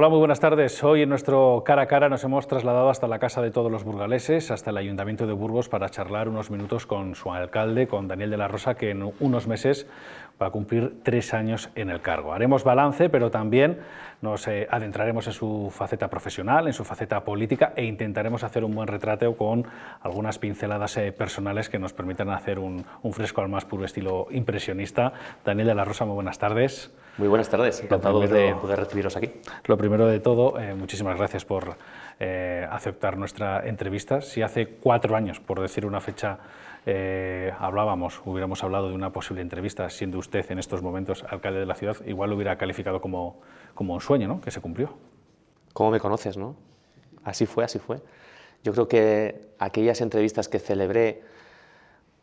Hola, muy buenas tardes. Hoy en nuestro cara a cara nos hemos trasladado hasta la Casa de Todos los Burgaleses, hasta el Ayuntamiento de Burgos, para charlar unos minutos con su alcalde, con Daniel de la Rosa, que en unos meses va a cumplir tres años en el cargo. Haremos balance, pero también nos eh, adentraremos en su faceta profesional, en su faceta política e intentaremos hacer un buen retrato con algunas pinceladas eh, personales que nos permitan hacer un, un fresco al más puro estilo impresionista. Daniel de la Rosa, muy buenas tardes. Muy buenas tardes, encantado de poder recibiros aquí. Lo primero de todo, eh, muchísimas gracias por eh, aceptar nuestra entrevista. Si hace cuatro años, por decir una fecha, eh, hablábamos, hubiéramos hablado de una posible entrevista, siendo usted en estos momentos alcalde de la ciudad, igual lo hubiera calificado como, como un sueño, ¿no? Que se cumplió. ¿Cómo me conoces, no? Así fue, así fue. Yo creo que aquellas entrevistas que celebré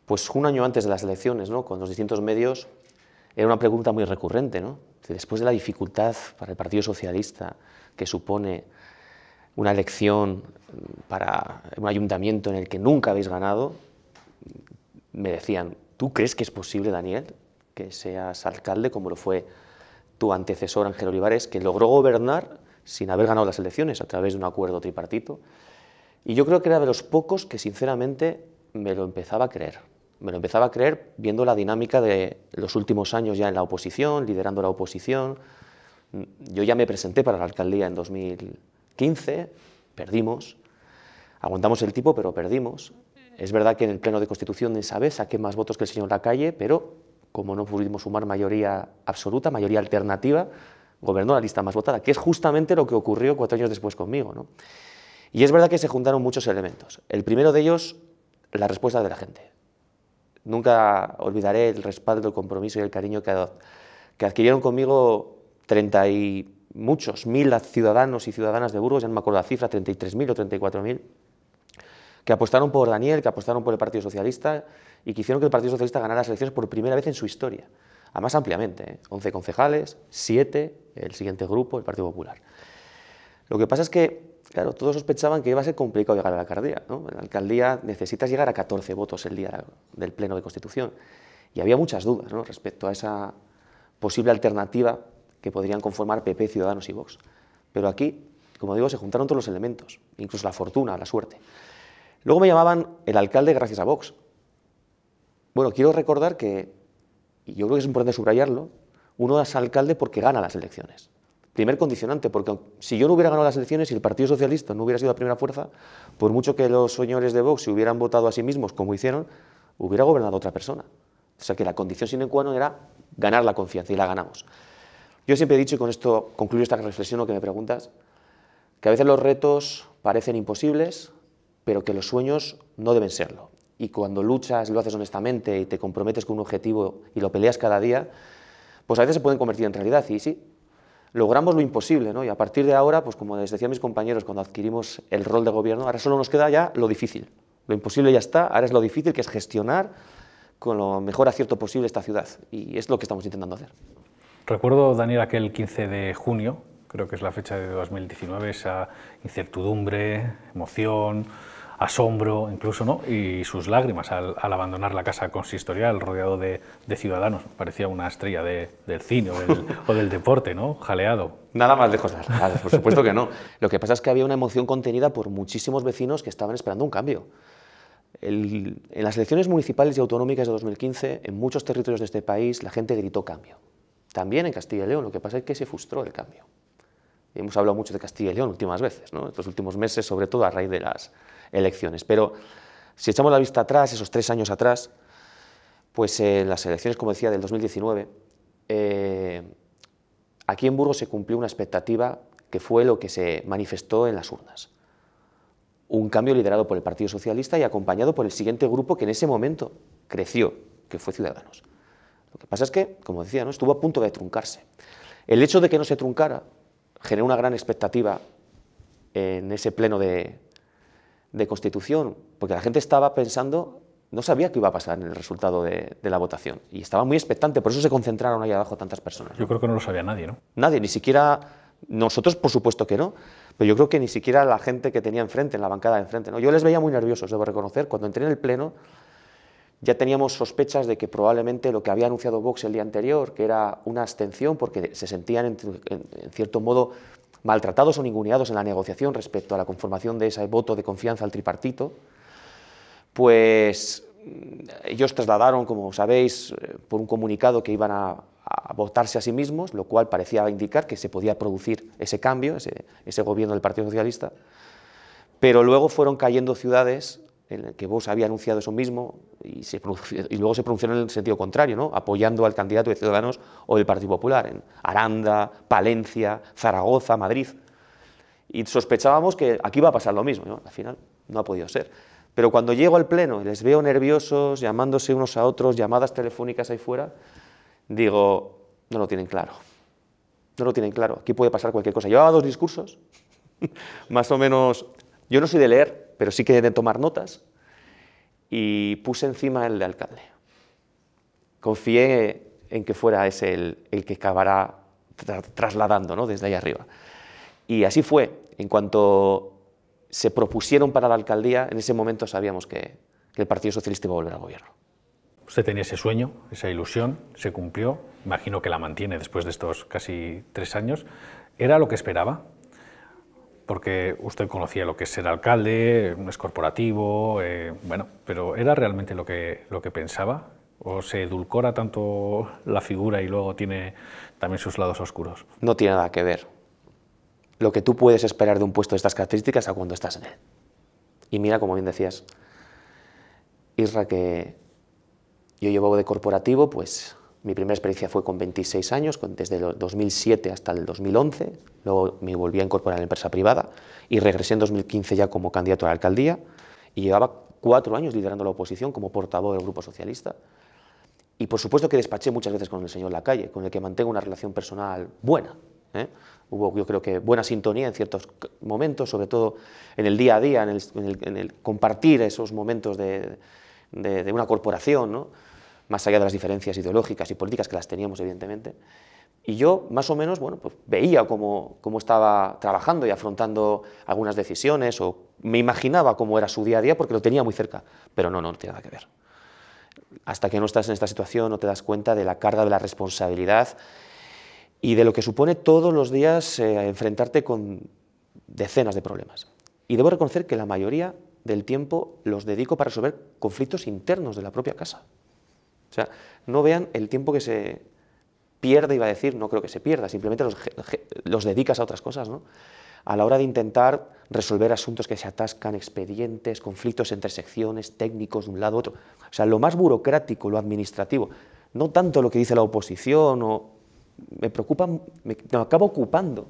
pues un año antes de las elecciones, ¿no? con los distintos medios, era una pregunta muy recurrente, ¿no? Después de la dificultad para el Partido Socialista que supone una elección para un ayuntamiento en el que nunca habéis ganado, me decían, ¿tú crees que es posible, Daniel, que seas alcalde como lo fue tu antecesor Ángel Olivares, que logró gobernar sin haber ganado las elecciones a través de un acuerdo tripartito? Y yo creo que era de los pocos que sinceramente me lo empezaba a creer me lo empezaba a creer viendo la dinámica de los últimos años ya en la oposición, liderando la oposición. Yo ya me presenté para la alcaldía en 2015, perdimos, aguantamos el tipo, pero perdimos. Es verdad que en el Pleno de Constitución de esa vez saqué más votos que el señor Lacalle, pero como no pudimos sumar mayoría absoluta, mayoría alternativa, gobernó la lista más votada, que es justamente lo que ocurrió cuatro años después conmigo. Y es verdad que se juntaron muchos elementos. El primero de ellos, la respuesta de la gente. Nunca olvidaré el respaldo, el compromiso y el cariño que, que adquirieron conmigo 30 y muchos, mil ciudadanos y ciudadanas de Burgos, ya no me acuerdo la cifra, 33.000 o 34.000, que apostaron por Daniel, que apostaron por el Partido Socialista y que hicieron que el Partido Socialista ganara las elecciones por primera vez en su historia, además ampliamente, ¿eh? 11 concejales, 7, el siguiente grupo, el Partido Popular. Lo que pasa es que Claro, todos sospechaban que iba a ser complicado llegar a la alcaldía. En la alcaldía necesitas llegar a 14 votos el día del Pleno de Constitución. Y había muchas dudas respecto a esa posible alternativa que podrían conformar PP, Ciudadanos y Vox. Pero aquí, como digo, se juntaron todos los elementos, incluso la fortuna, la suerte. Luego me llamaban el alcalde gracias a Vox. Bueno, quiero recordar que, y yo creo que es importante subrayarlo, uno es alcalde porque gana las elecciones primer condicionante, porque si yo no hubiera ganado las elecciones y el Partido Socialista no hubiera sido la primera fuerza, por mucho que los señores de Vox se hubieran votado a sí mismos como hicieron, hubiera gobernado otra persona. O sea que la condición sine qua non era ganar la confianza y la ganamos. Yo siempre he dicho, y con esto concluyo esta reflexión o que me preguntas, que a veces los retos parecen imposibles, pero que los sueños no deben serlo. Y cuando luchas, lo haces honestamente y te comprometes con un objetivo y lo peleas cada día, pues a veces se pueden convertir en realidad. Y sí, logramos lo imposible, ¿no? Y a partir de ahora, pues como les decía mis compañeros, cuando adquirimos el rol de gobierno, ahora solo nos queda ya lo difícil. Lo imposible ya está, ahora es lo difícil, que es gestionar con lo mejor acierto posible esta ciudad. Y es lo que estamos intentando hacer. Recuerdo, Daniel, aquel 15 de junio, creo que es la fecha de 2019, esa incertidumbre, emoción, asombro incluso, ¿no? y sus lágrimas al, abandonar la casa consistorial rodeado de, ciudadanos. Parecía una estrella del cine o del, deporte, ¿no? jaleado. Nada más lejos de cosas por supuesto que no. Lo que pasa es que había una emoción contenida por muchísimos vecinos que estaban esperando un cambio. en las elecciones municipales y autonómicas de 2015, en muchos territorios de este país, la gente gritó cambio. También en Castilla y León, lo que pasa es que se frustró el cambio. Hemos hablado mucho de Castilla y León últimas veces, ¿no? estos últimos meses, sobre todo a raíz de las elecciones. Pero si echamos la vista atrás, esos tres años atrás, pues en eh, las elecciones, como decía, del 2019, eh, aquí en Burgos se cumplió una expectativa que fue lo que se manifestó en las urnas. Un cambio liderado por el Partido Socialista y acompañado por el siguiente grupo que en ese momento creció, que fue Ciudadanos. Lo que pasa es que, como decía, ¿no? estuvo a punto de truncarse. El hecho de que no se truncara generó una gran expectativa en ese pleno de, de constitución, porque la gente estaba pensando, no sabía qué iba a pasar en el resultado de, la votación y estaba muy expectante, por eso se concentraron ahí abajo tantas personas. Yo creo que no lo sabía nadie, ¿no? Nadie, ni siquiera nosotros, por supuesto que no, pero yo creo que ni siquiera la gente que tenía enfrente, en la bancada de enfrente, ¿no? Yo les veía muy nerviosos, debo reconocer, cuando entré en el pleno ya teníamos sospechas de que probablemente lo que había anunciado Vox el día anterior, que era una abstención, porque se sentían en cierto modo maltratados o ninguneados en la negociación respecto a la conformación de ese voto de confianza al tripartito, pues mm, ellos trasladaron, como sabéis, eh, por un comunicado que iban a, votarse a sí mismos, lo cual parecía indicar que se podía producir ese cambio, ese, ese gobierno del Partido Socialista, pero luego fueron cayendo ciudades en el que vos había anunciado eso mismo y, y luego se pronunció en el sentido contrario, ¿no? apoyando al candidato de Ciudadanos o del Partido Popular en Aranda, Palencia, Zaragoza, Madrid. Y sospechábamos que aquí iba a pasar lo mismo, al final no ha podido ser. Pero cuando llego al pleno y les veo nerviosos, llamándose unos a otros, llamadas telefónicas ahí fuera, digo, no lo tienen claro. No lo tienen claro. Aquí puede pasar cualquier cosa. Llevaba dos discursos, más o menos. Yo no soy de leer, pero sí que de tomar notas y puse encima el de alcalde. Confié en que fuera ese el, que acabará trasladando desde ahí arriba. Y así fue. En cuanto se propusieron para la alcaldía, en ese momento sabíamos que, que el Partido Socialista iba a volver al gobierno. Usted tenía ese sueño, esa ilusión, se cumplió, imagino que la mantiene después de estos casi tres años. ¿Era lo que esperaba? porque usted conocía lo que es ser alcalde, es corporativo, eh, bueno, pero ¿era realmente lo que, lo que pensaba? ¿O se edulcora tanto la figura y luego tiene también sus lados oscuros? No tiene nada que ver. Lo que tú puedes esperar de un puesto de estas características a cuando estás en él. Y mira, como bien decías, Isra, que yo llevo de corporativo, pues mi primera experiencia fue con 26 años, desde el 2007 hasta el 2011. Luego me volví a incorporar a la empresa privada y regresé en 2015 ya como candidato a la alcaldía y llevaba cuatro años liderando la oposición como portavoz del Grupo Socialista. Y por supuesto que despaché muchas veces con el señor Lacalle, con el que mantengo una relación personal buena. ¿eh? Hubo, yo creo que, buena sintonía en ciertos momentos, sobre todo en el día a día, en el, compartir esos momentos de, de una corporación. ¿no? más allá de las diferencias ideológicas y políticas que las teníamos, evidentemente. Y yo, más o menos, bueno, pues veía cómo, cómo estaba trabajando y afrontando algunas decisiones, o me imaginaba cómo era su día a día porque lo tenía muy cerca, pero no, no, no tiene nada que ver. Hasta que no estás en esta situación no te das cuenta de la carga de la responsabilidad y de lo que supone todos los días eh, enfrentarte con decenas de problemas. Y debo reconocer que la mayoría del tiempo los dedico para resolver conflictos internos de la propia casa. O sea, no vean el tiempo que se pierde, iba a decir, no creo que se pierda, simplemente los, dedicas a otras cosas, ¿no? A la hora de intentar resolver asuntos que se atascan, expedientes, conflictos entre secciones, técnicos de un lado u otro. O sea, lo más burocrático, lo administrativo, no tanto lo que dice la oposición o me preocupa, me, acabo ocupando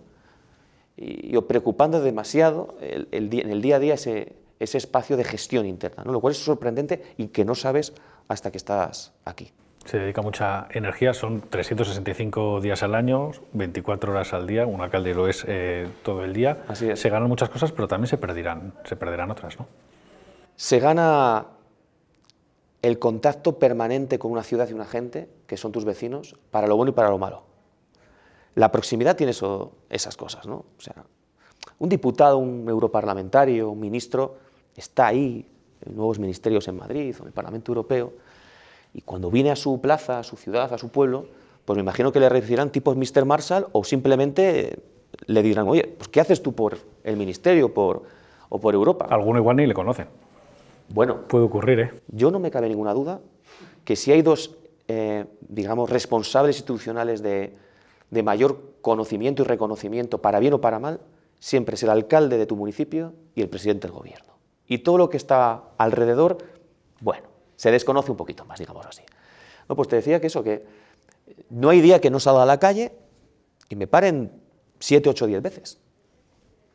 y, preocupando demasiado el, en el día a día ese, ese espacio de gestión interna, ¿no? lo cual es sorprendente y que no sabes hasta que estás aquí. Se dedica mucha energía, son 365 días al año, 24 horas al día, un alcalde lo es eh, todo el día. Así Se ganan muchas cosas, pero también se perderán, se perderán otras, ¿no? Se gana el contacto permanente con una ciudad y una gente, que son tus vecinos, para lo bueno y para lo malo. La proximidad tiene esas cosas, ¿no? O sea, un diputado, un europarlamentario, un ministro, está ahí, en nuevos ministerios en Madrid o en el Parlamento Europeo, y cuando viene a su plaza, a su ciudad, a su pueblo, pues me imagino que le recibirán tipos Mr. Marshall o simplemente le dirán, oye, pues ¿qué haces tú por el ministerio por, o por Europa? Alguno igual ni le conocen. Bueno. Puede ocurrir, ¿eh? Yo no me cabe ninguna duda que si hay dos, eh, digamos, responsables institucionales de, de mayor conocimiento y reconocimiento, para bien o para mal, siempre es el alcalde de tu municipio y el presidente del gobierno y todo lo que está alrededor, bueno, se desconoce un poquito más, digamos así. No, pues te decía que eso, que no hay día que no salga a la calle y me paren 7, 8, 10 veces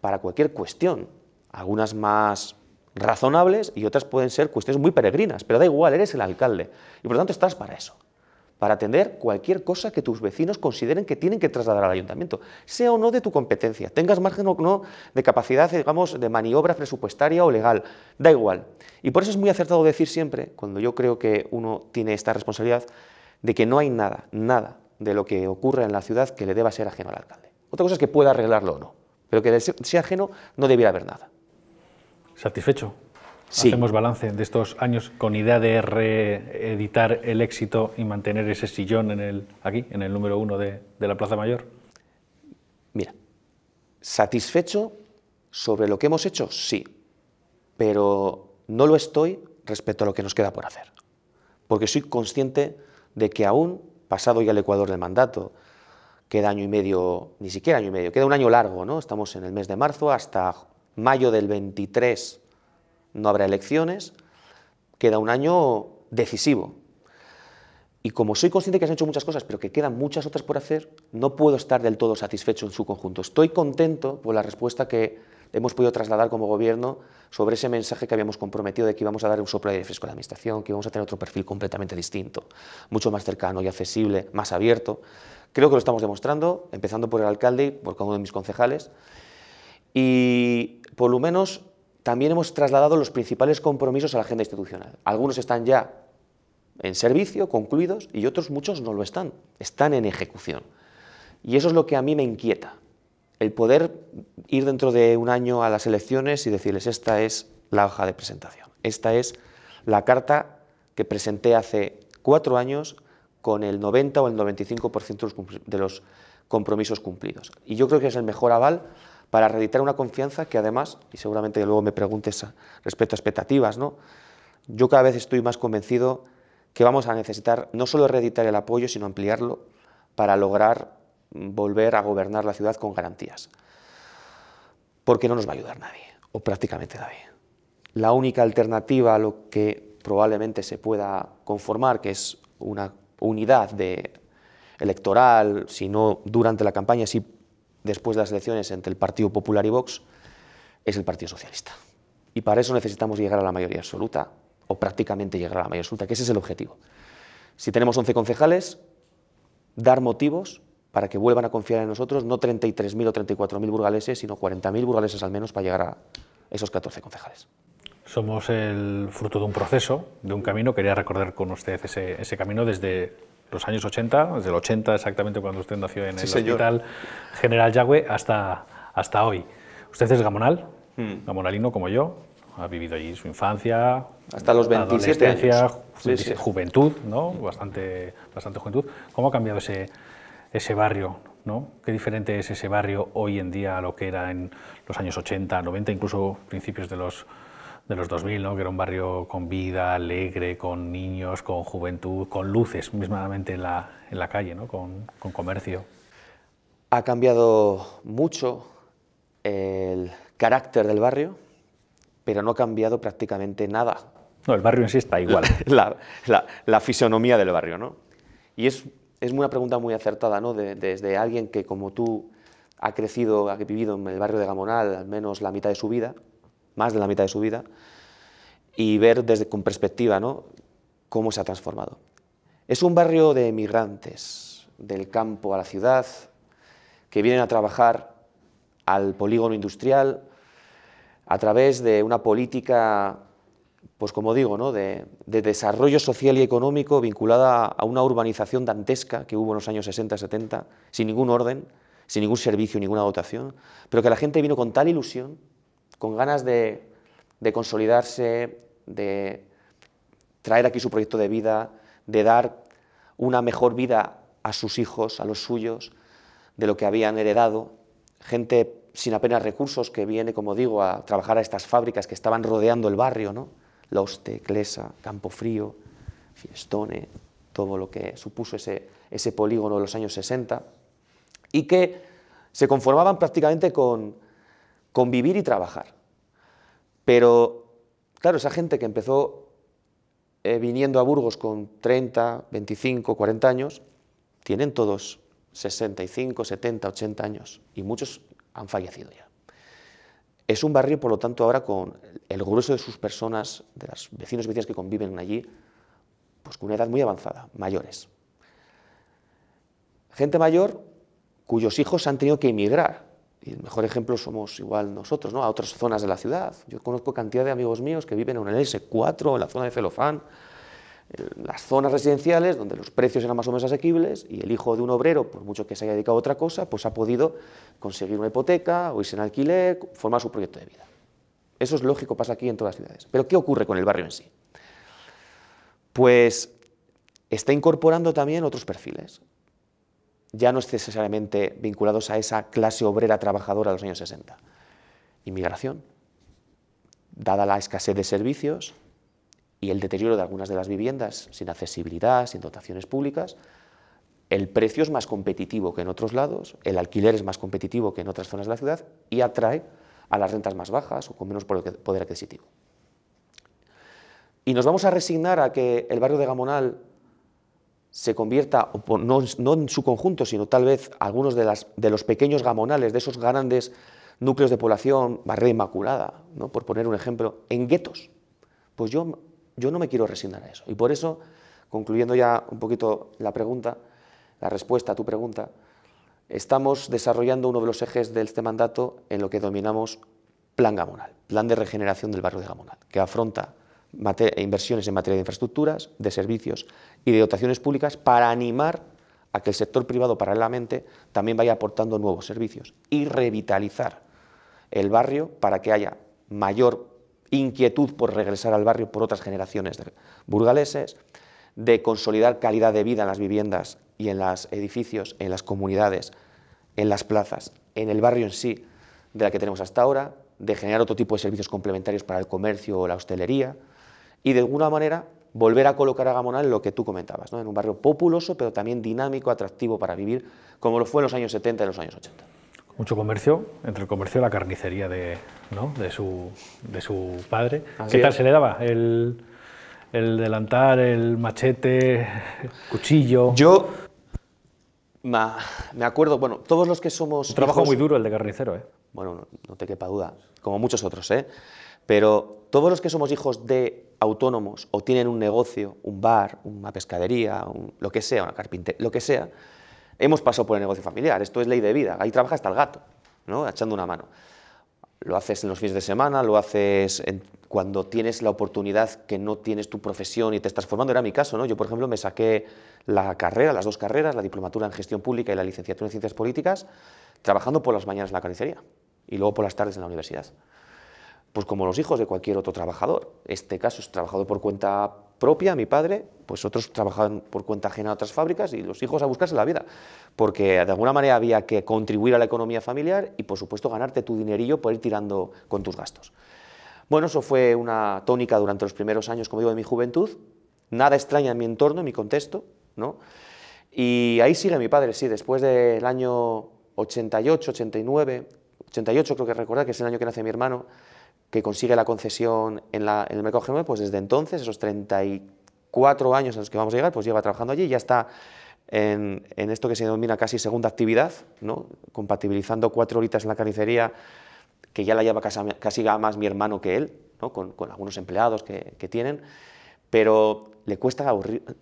para cualquier cuestión, algunas más razonables y otras pueden ser cuestiones muy peregrinas, pero da igual, eres el alcalde y por lo tanto estás para eso para atender cualquier cosa que tus vecinos consideren que tienen que trasladar al ayuntamiento, sea o no de tu competencia, tengas margen o no de capacidad, digamos, de maniobra presupuestaria o legal, da igual. Y por eso es muy acertado decir siempre, cuando yo creo que uno tiene esta responsabilidad, de que no hay nada, nada de lo que ocurra en la ciudad que le deba ser ajeno al alcalde. Otra cosa es que pueda arreglarlo o no, pero que sea ajeno no debiera haber nada. Satisfecho. Hacemos balance de estos años con idea de reeditar el éxito y mantener ese sillón en el, aquí, en el número uno de, de la Plaza Mayor. Mira, satisfecho sobre lo que hemos hecho, sí, pero no lo estoy respecto a lo que nos queda por hacer, porque soy consciente de que aún, pasado ya el Ecuador del mandato, queda año y medio, ni siquiera año y medio, queda un año largo, ¿no? Estamos en el mes de marzo hasta mayo del 23 no habrá elecciones, queda un año decisivo. Y como soy consciente que se han hecho muchas cosas, pero que quedan muchas otras por hacer, no puedo estar del todo satisfecho en su conjunto. Estoy contento por la respuesta que hemos podido trasladar como gobierno sobre ese mensaje que habíamos comprometido de que íbamos a dar un soplo de fresco a la administración, que íbamos a tener otro perfil completamente distinto, mucho más cercano y accesible, más abierto. Creo que lo estamos demostrando, empezando por el alcalde y por cada uno de mis concejales. Y por lo menos también hemos trasladado los principales compromisos a la agenda institucional. Algunos están ya en servicio, concluidos, y otros muchos no lo están, están en ejecución. Y eso es lo que a mí me inquieta, el poder ir dentro de un año a las elecciones y decirles, esta es la hoja de presentación, esta es la carta que presenté hace cuatro años con el 90 o el 95% de los compromisos cumplidos. Y yo creo que es el mejor aval para reeditar una confianza que además, y seguramente luego me preguntes respecto a expectativas, ¿no? yo cada vez estoy más convencido que vamos a necesitar no solo reeditar el apoyo, sino ampliarlo para lograr mm, volver a gobernar la ciudad con garantías. Porque no nos va a ayudar nadie, o prácticamente nadie. La única alternativa a lo que probablemente se pueda conformar, que es una unidad de electoral, si no durante la campaña, si después de las elecciones entre el Partido Popular y Vox es el Partido Socialista. Y para eso necesitamos llegar a la mayoría absoluta, o prácticamente llegar a la mayoría absoluta, que ese es el objetivo. Si tenemos 11 concejales, dar motivos para que vuelvan a confiar en nosotros, no 33.000 o 34.000 burgaleses, sino 40.000 burgaleses al menos para llegar a esos 14 concejales. Somos el fruto de un proceso, de un camino. Quería recordar con usted ese, ese camino desde los años 80, desde el 80 exactamente cuando usted nació en el Hospital General Yagüe hasta, hasta hoy. Usted es gamonal, hmm. gamonalino como yo, ha vivido allí su infancia, hasta los 27 juventud, ¿no? Bastante, bastante juventud. ¿Cómo ha cambiado ese, ese barrio? ¿no? ¿Qué diferente es ese barrio hoy en día a lo que era en los años 80, 90, incluso principios de los de los 2000, ¿no? que era un barrio con vida, alegre, con niños, con juventud, con luces mismamente en la, calle, ¿no? con, comercio. Ha cambiado mucho el carácter del barrio, pero no ha cambiado prácticamente nada. No, el barrio en sí está igual. La, la, fisonomía del barrio, ¿no? Y es, una pregunta muy acertada, ¿no? desde alguien que, como tú, ha crecido, ha vivido en el barrio de Gamonal al menos la mitad de su vida, más de la mitad de su vida, y ver desde con perspectiva ¿no? cómo se ha transformado. Es un barrio de emigrantes del campo a la ciudad que vienen a trabajar al polígono industrial a través de una política, pues como digo, ¿no? de, de desarrollo social y económico vinculada a una urbanización dantesca que hubo en los años 60-70, sin ningún orden, sin ningún servicio, ninguna dotación, pero que la gente vino con tal ilusión con ganas de, consolidarse, de traer aquí su proyecto de vida, de dar una mejor vida a sus hijos, a los suyos, de lo que habían heredado, gente sin apenas recursos que viene, como digo, a trabajar a estas fábricas que estaban rodeando el barrio, ¿no? Loste, Clesa, Campofrío, Fiestone, todo lo que supuso ese, ese polígono de los años 60, y que se conformaban prácticamente con, convivir y trabajar. Pero, claro, esa gente que empezó eh, viniendo a Burgos con 30, 25, 40 años, tienen todos 65, 70, 80 años y muchos han fallecido ya. Es un barrio, por lo tanto, ahora con el grueso de sus personas, de los vecinos y vecinas que conviven allí, pues con una edad muy avanzada, mayores. Gente mayor cuyos hijos han tenido que emigrar y el mejor ejemplo somos igual nosotros, ¿no? A otras zonas de la ciudad. Yo conozco cantidad de amigos míos que viven en el S4, en la zona de Celofán, en las zonas residenciales donde los precios eran más o menos asequibles y el hijo de un obrero, por mucho que se haya dedicado a otra cosa, pues ha podido conseguir una hipoteca o irse en alquiler, formar su proyecto de vida. Eso es lógico, pasa aquí en todas las ciudades. Pero ¿qué ocurre con el barrio en sí? Pues está incorporando también otros perfiles ya no necesariamente vinculados a esa clase obrera trabajadora de los años 60. Inmigración, dada la escasez de servicios y el deterioro de algunas de las viviendas sin accesibilidad, sin dotaciones públicas, el precio es más competitivo que en otros lados, el alquiler es más competitivo que en otras zonas de la ciudad y atrae a las rentas más bajas o con menos poder adquisitivo. Y nos vamos a resignar a que el barrio de Gamonal se convierta, no, en su conjunto, sino tal vez algunos de, los pequeños gamonales, de esos grandes núcleos de población, Barrera Inmaculada, ¿no? por poner un ejemplo, en guetos. Pues yo, yo no me quiero resignar a eso. Y por eso, concluyendo ya un poquito la pregunta, la respuesta a tu pregunta, estamos desarrollando uno de los ejes de este mandato en lo que dominamos plan gamonal, plan de regeneración del barrio de Gamonal, que afronta inversiones en materia de infraestructuras, de servicios y de dotaciones públicas para animar a que el sector privado paralelamente también vaya aportando nuevos servicios y revitalizar el barrio para que haya mayor inquietud por regresar al barrio por otras generaciones de burgaleses, de consolidar calidad de vida en las viviendas y en los edificios, en las comunidades, en las plazas, en el barrio en sí de la que tenemos hasta ahora, de generar otro tipo de servicios complementarios para el comercio o la hostelería, y de alguna manera volver a colocar a Gamonal en lo que tú comentabas, ¿no? en un barrio populoso, pero también dinámico, atractivo para vivir, como lo fue en los años 70 y los años 80. Mucho comercio, entre el comercio y la carnicería de, de, su, de su padre. ¿Qué tal se le daba? El, el el machete, el cuchillo. Yo me acuerdo, bueno, todos los que somos. trabajo muy duro el de carnicero, ¿eh? bueno, no te quepa duda, como muchos otros, ¿eh? Pero todos los que somos hijos de autónomos o tienen un negocio, un bar, una pescadería, lo que sea, una carpintería, lo que sea, hemos pasado por el negocio familiar. Esto es ley de vida. Ahí trabaja hasta el gato, ¿no? Echando una mano. Lo haces en los fines de semana, lo haces cuando tienes la oportunidad que no tienes tu profesión y te estás formando. Era mi caso, ¿no? Yo, por ejemplo, me saqué la carrera, las dos carreras, la diplomatura en gestión pública y la licenciatura en ciencias políticas, trabajando por las mañanas en la carnicería y luego por las tardes en la universidad. Pues como los hijos de cualquier otro trabajador. Este caso es trabajado por cuenta propia, mi padre, pues otros trabajaban por cuenta ajena a otras fábricas y los hijos a buscarse la vida, porque de alguna manera había que contribuir a la economía familiar y por supuesto ganarte tu dinerillo por ir tirando con tus gastos. Bueno, eso fue una tónica durante los primeros años, como digo, de mi juventud, nada extraña en mi entorno, en mi contexto, ¿no? Y ahí sigue mi padre, sí, después del año 88, 89, 88 creo que recordar, que es el año que nace mi hermano, que consigue la concesión en, el mercado pues desde entonces, esos 34 años a los que vamos a llegar, pues lleva trabajando allí, ya está en, esto que se denomina casi segunda actividad, ¿no? compatibilizando cuatro horitas en la carnicería, que ya la lleva casi, más mi hermano que él, con, algunos empleados que, tienen, pero le cuesta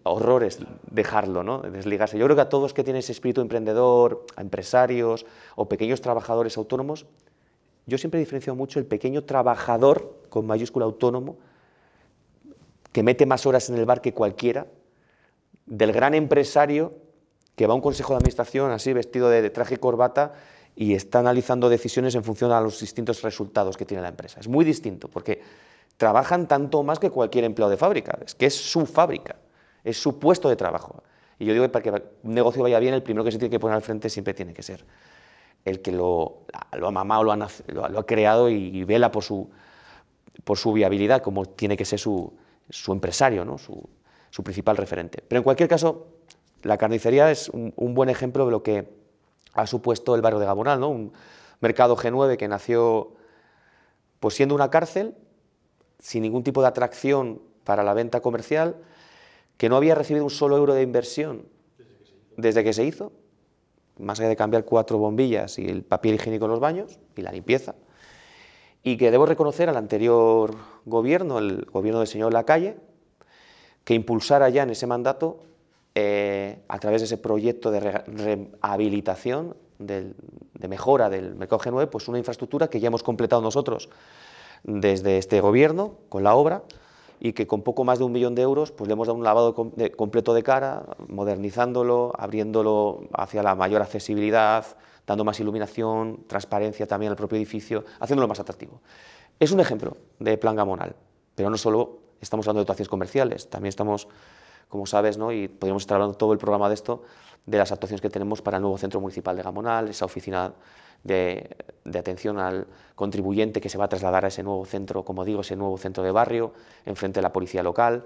horrores dejarlo, desligarse. Yo creo que a todos que tienen ese espíritu emprendedor, a empresarios o pequeños trabajadores autónomos, yo siempre diferencio mucho el pequeño trabajador con mayúscula autónomo, que mete más horas en el bar que cualquiera, del gran empresario que va a un consejo de administración así vestido de traje y corbata y está analizando decisiones en función a los distintos resultados que tiene la empresa. Es muy distinto porque trabajan tanto más que cualquier empleado de fábrica, es que es su fábrica, es su puesto de trabajo. Y yo digo que para que un negocio vaya bien, el primero que se tiene que poner al frente siempre tiene que ser el que lo, ha mamado, lo ha, creado y, vela por su, por su viabilidad, como tiene que ser su, empresario, su, principal referente. Pero en cualquier caso, la carnicería es un, buen ejemplo de lo que ha supuesto el barrio de Gabonal, ¿no? un mercado G9 que nació pues, siendo una cárcel sin ningún tipo de atracción para la venta comercial, que no había recibido un solo euro de inversión desde que se hizo, más allá de cambiar cuatro bombillas y el papel higiénico en los baños y la limpieza, y que debo reconocer al anterior gobierno, el gobierno del señor Lacalle, que impulsara ya en ese mandato, eh, a través de ese proyecto de rehabilitación, de mejora del mercado G9, pues una infraestructura que ya hemos completado nosotros desde este gobierno con la obra y que con poco más de un millón de euros pues le hemos dado un lavado completo de cara, modernizándolo, abriéndolo hacia la mayor accesibilidad, dando más iluminación, transparencia también al propio edificio, haciéndolo más atractivo. Es un ejemplo de plan gamonal, pero no solo estamos hablando de actuaciones comerciales, también estamos como sabes, ¿no? y podríamos estar hablando todo el programa de esto, de las actuaciones que tenemos para el nuevo centro municipal de Gamonal, esa oficina de, atención al contribuyente que se va a trasladar a ese nuevo centro, como digo, ese nuevo centro de barrio, enfrente de la policía local.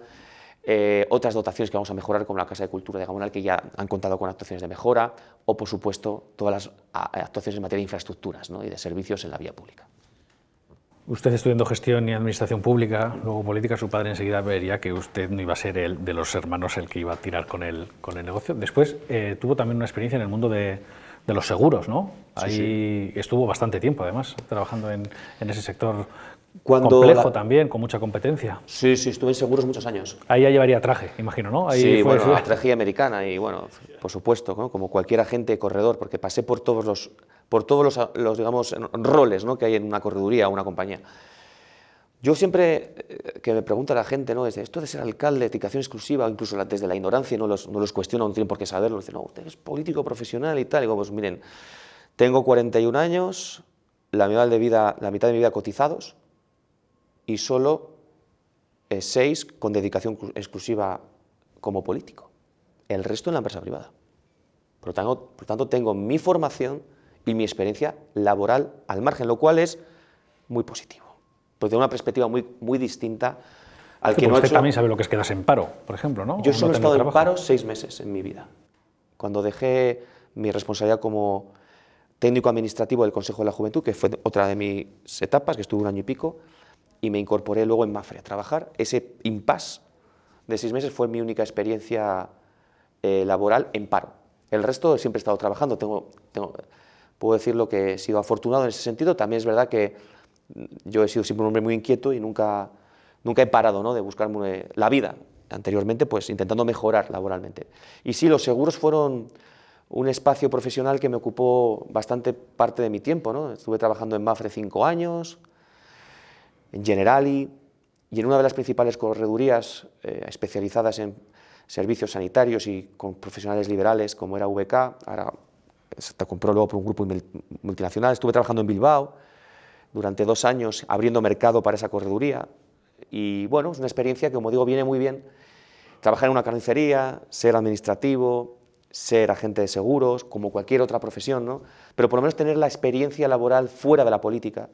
Eh, otras dotaciones que vamos a mejorar, como la Casa de Cultura de Gamonal, que ya han contado con actuaciones de mejora, o por supuesto, todas las actuaciones en materia de infraestructuras ¿no? y de servicios en la vía pública. Usted estudiando gestión y administración pública, luego política, su padre enseguida vería que usted no iba a ser el de los hermanos el que iba a tirar con el, con el negocio. Después eh, tuvo también una experiencia en el mundo de, los seguros, ¿no? Ahí estuvo bastante tiempo, además, trabajando en, ese sector Cuando complejo también, con mucha competencia. Sí, sí, estuve en seguros muchos años. Ahí ya llevaría traje, imagino, ¿no? Ahí sí, fue bueno, traje americana y, bueno, por supuesto, como cualquier agente corredor, porque pasé por todos los por todos los, digamos, roles que hay en una correduría o una compañía. Yo siempre eh, que me pregunta la gente, ¿no? es esto de ser alcalde, dedicación exclusiva, incluso incluso desde la ignorancia, no los, no los cuestiono, no tienen por qué saberlo, dicen, no, usted es político profesional y tal. Y digo, pues miren, tengo 41 años, la mitad de, vida, la mitad de mi vida cotizados y solo 6 eh, con dedicación exclusiva como político. El resto en la empresa privada. Por por lo tanto tengo mi formación y mi experiencia laboral al margen, lo cual es muy positivo, Pues de una perspectiva muy, muy distinta al que no usted también sabe lo que es quedarse en paro, por ejemplo, ¿no? Yo solo he estado en paro seis meses en mi vida. Cuando dejé mi responsabilidad como técnico administrativo del Consejo de la Juventud, que fue otra de mis etapas, que estuve un año y pico, y me incorporé luego en Mafre a trabajar. Ese impas de seis meses fue mi única experiencia eh, laboral en paro. El resto siempre he estado trabajando. Tengo, tengo, puedo decir lo que he sido afortunado en ese sentido. También es verdad que yo he sido siempre un hombre muy inquieto y nunca, nunca he parado ¿no? de buscarme eh, la vida anteriormente, pues intentando mejorar laboralmente. Y sí, los seguros fueron un espacio profesional que me ocupó bastante parte de mi tiempo. Estuve trabajando en Mafre cinco años, en Generali y en una de las principales corredurías eh, especializadas en servicios sanitarios y con profesionales liberales como era VK, ahora se compró luego por un grupo multinacional. Estuve trabajando en Bilbao durante dos años abriendo mercado para esa correduría. Y bueno, es una experiencia que, como digo, viene muy bien. Trabajar en una carnicería, ser administrativo, ser agente de seguros, como cualquier otra profesión, ¿no? Pero por lo menos tener la experiencia laboral fuera de la política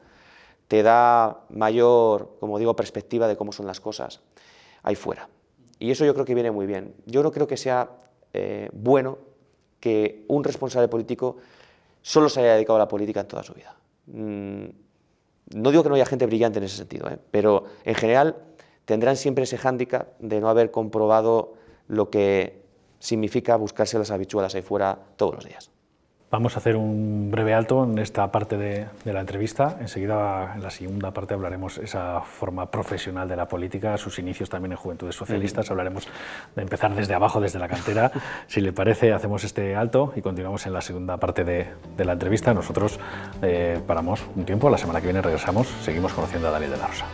te da mayor, como digo, perspectiva de cómo son las cosas ahí fuera. Y eso yo creo que viene muy bien. Yo no creo que sea eh, bueno que un responsable político solo se haya dedicado a la política en toda su vida. Mm, no digo que no haya gente brillante en ese sentido, ¿eh? pero en general tendrán siempre ese hándicap de no haber comprobado lo que significa buscarse las habichuelas ahí fuera todos los días. Vamos a hacer un breve alto en esta parte de, la entrevista. Enseguida, en la segunda parte, hablaremos esa forma profesional de la política, sus inicios también en Juventudes Socialistas. Hablaremos de empezar desde abajo, desde la cantera. Si le parece, hacemos este alto y continuamos en la segunda parte de, la entrevista. Nosotros eh, paramos un tiempo, la semana que viene regresamos, seguimos conociendo a Daniel de la Rosa.